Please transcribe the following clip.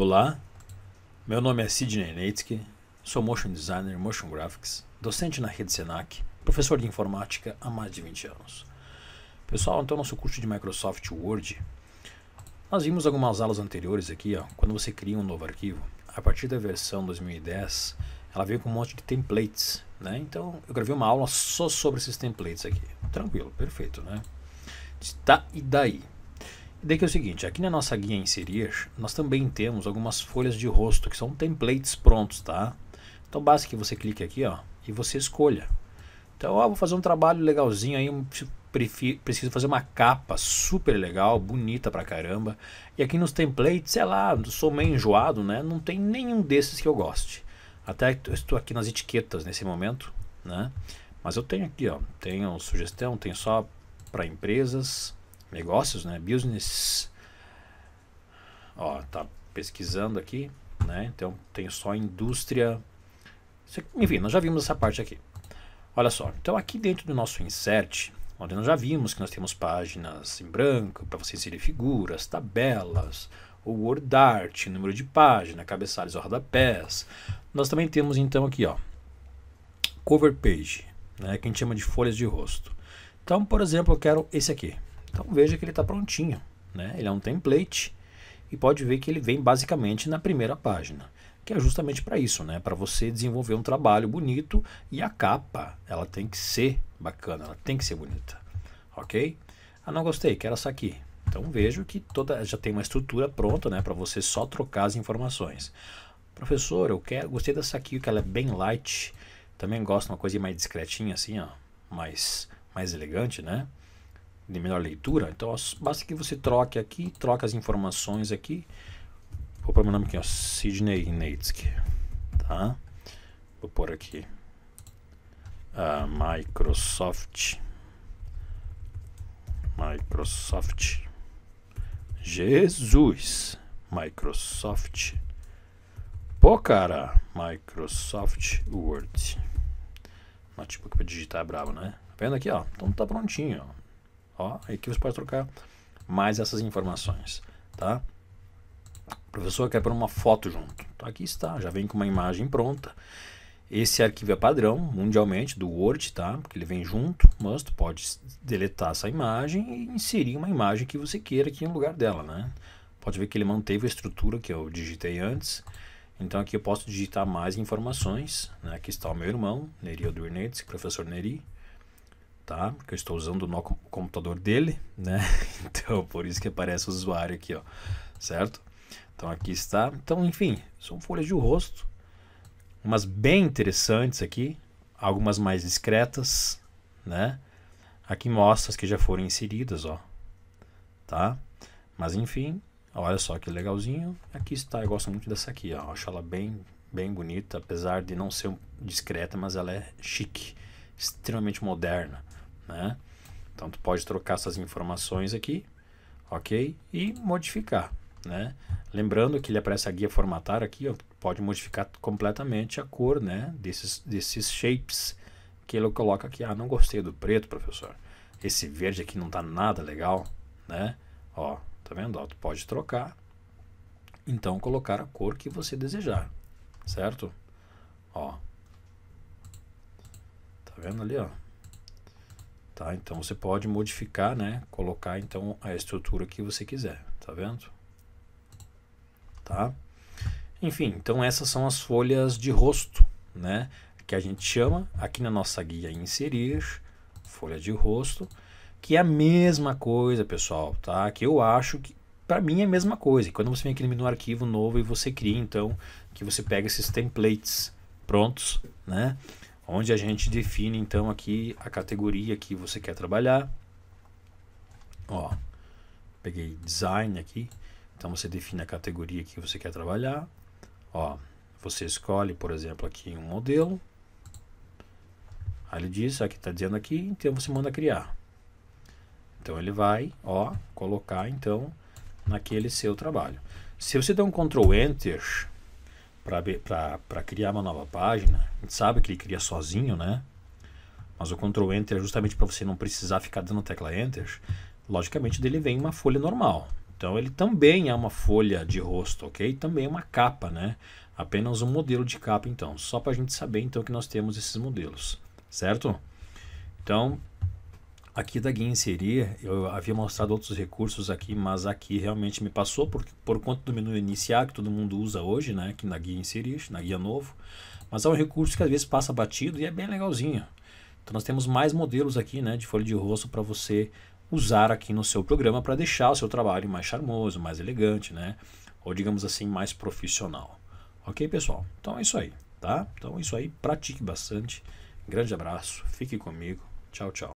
Olá, meu nome é Sidney Neitzke, sou motion designer, motion graphics, docente na rede Senac, professor de informática há mais de 20 anos. Pessoal, então nosso curso de Microsoft Word, nós vimos algumas aulas anteriores aqui, ó, quando você cria um novo arquivo, a partir da versão 2010, ela veio com um monte de templates, né? Então, eu gravei uma aula só sobre esses templates aqui. Tranquilo, perfeito, né? Tá, e daí? Daí que é o seguinte, aqui na nossa guia inserir, nós também temos algumas folhas de rosto, que são templates prontos, tá? Então basta que você clique aqui, ó, e você escolha. Então, ó, vou fazer um trabalho legalzinho aí, um, prefiro, preciso fazer uma capa super legal, bonita pra caramba. E aqui nos templates, sei lá, sou meio enjoado, né? Não tem nenhum desses que eu goste. Até eu estou aqui nas etiquetas nesse momento, né? Mas eu tenho aqui, ó, tenho sugestão, tem só para empresas, negócios, né? Business. Ó, tá pesquisando aqui, né? Então tem só indústria. Enfim, nós já vimos essa parte aqui. Olha só, então aqui dentro do nosso insert, onde nós já vimos que nós temos páginas em branco para você inserir figuras, tabelas, o word art, número de página, cabeçalhos ou rodapés. Nós também temos então aqui, ó, cover page, né, que a gente chama de folhas de rosto. Então, por exemplo, eu quero esse aqui. Então veja que ele está prontinho, né? ele é um template e pode ver que ele vem basicamente na primeira página que é justamente para isso, né? Para você desenvolver um trabalho bonito e a capa, ela tem que ser bacana, ela tem que ser bonita, ok? Ah, não gostei, quero essa aqui. Então vejo que toda já tem uma estrutura pronta, né? Para você só trocar as informações. Professor, eu quero, gostei dessa aqui, que ela é bem light. Também gosto de uma coisa mais discretinha, assim, ó, mais mais elegante, né? de melhor leitura, então basta que você troque aqui, troque as informações aqui. Vou pôr meu nome aqui, ó, Sidney Neitzke. tá? Vou pôr aqui ah, Microsoft Microsoft Jesus Microsoft Pô cara Microsoft Word Notebook para digitar é brabo né? Tá vendo aqui ó? Então tá prontinho ó. Ó, aqui você pode trocar mais essas informações, tá? O professor quer pôr uma foto junto. Então, aqui está, já vem com uma imagem pronta. Esse arquivo é padrão mundialmente do Word, tá? Porque ele vem junto, mas tu pode deletar essa imagem e inserir uma imagem que você queira aqui no lugar dela, né? Pode ver que ele manteve a estrutura que eu digitei antes. Então aqui eu posso digitar mais informações, né? Aqui está o meu irmão, Neri Odurnetz, professor Neri tá? Porque eu estou usando o computador dele, né? Então, por isso que aparece o usuário aqui, ó, certo? Então, aqui está. Então, enfim, são folhas de rosto, umas bem interessantes aqui, algumas mais discretas, né? Aqui mostra as que já foram inseridas, ó, tá? Mas, enfim, olha só que legalzinho. Aqui está, eu gosto muito dessa aqui, ó, acho ela bem, bem bonita, apesar de não ser discreta, mas ela é chique, extremamente moderna. Né? Então tu pode trocar essas informações aqui, ok? E modificar, né? Lembrando que ele aparece a guia formatar aqui, ó, pode modificar completamente a cor, né? Desses, desses shapes que ele coloca aqui. Ah, não gostei do preto, professor. Esse verde aqui não tá nada legal, né? Ó, tá vendo? Ó, tu pode trocar, então colocar a cor que você desejar, certo? Ó, tá vendo ali, ó? Tá? Então você pode modificar, né? Colocar então a estrutura que você quiser, tá vendo? Tá? Enfim, então essas são as folhas de rosto, né? Que a gente chama aqui na nossa guia inserir folha de rosto, que é a mesma coisa, pessoal, tá? Que eu acho que para mim é a mesma coisa. Quando você vem aqui no arquivo novo e você cria então que você pega esses templates prontos, né? onde a gente define então aqui a categoria que você quer trabalhar. Ó, peguei design aqui, então você define a categoria que você quer trabalhar. Ó, você escolhe, por exemplo, aqui um modelo. Aí ele diz, aqui está dizendo aqui, então você manda criar. Então ele vai, ó, colocar então naquele seu trabalho. Se você der um Ctrl Enter, para criar uma nova página. A gente sabe que ele cria sozinho, né? Mas o Ctrl Enter é justamente para você não precisar ficar dando tecla Enter. Logicamente dele vem uma folha normal. Então ele também é uma folha de rosto, ok? Também é uma capa, né? Apenas um modelo de capa, então. Só para a gente saber, então, que nós temos esses modelos, certo? Então, Aqui da Inserir, eu havia mostrado outros recursos aqui, mas aqui realmente me passou porque por conta do menu iniciar, que todo mundo usa hoje, né? Aqui na guia inserir, na guia novo. Mas é um recurso que às vezes passa batido e é bem legalzinho. Então nós temos mais modelos aqui, né? De folha de rosto para você usar aqui no seu programa para deixar o seu trabalho mais charmoso, mais elegante, né? Ou digamos assim, mais profissional. Ok, pessoal? Então é isso aí, tá? Então é isso aí, pratique bastante. Grande abraço, fique comigo. Tchau, tchau.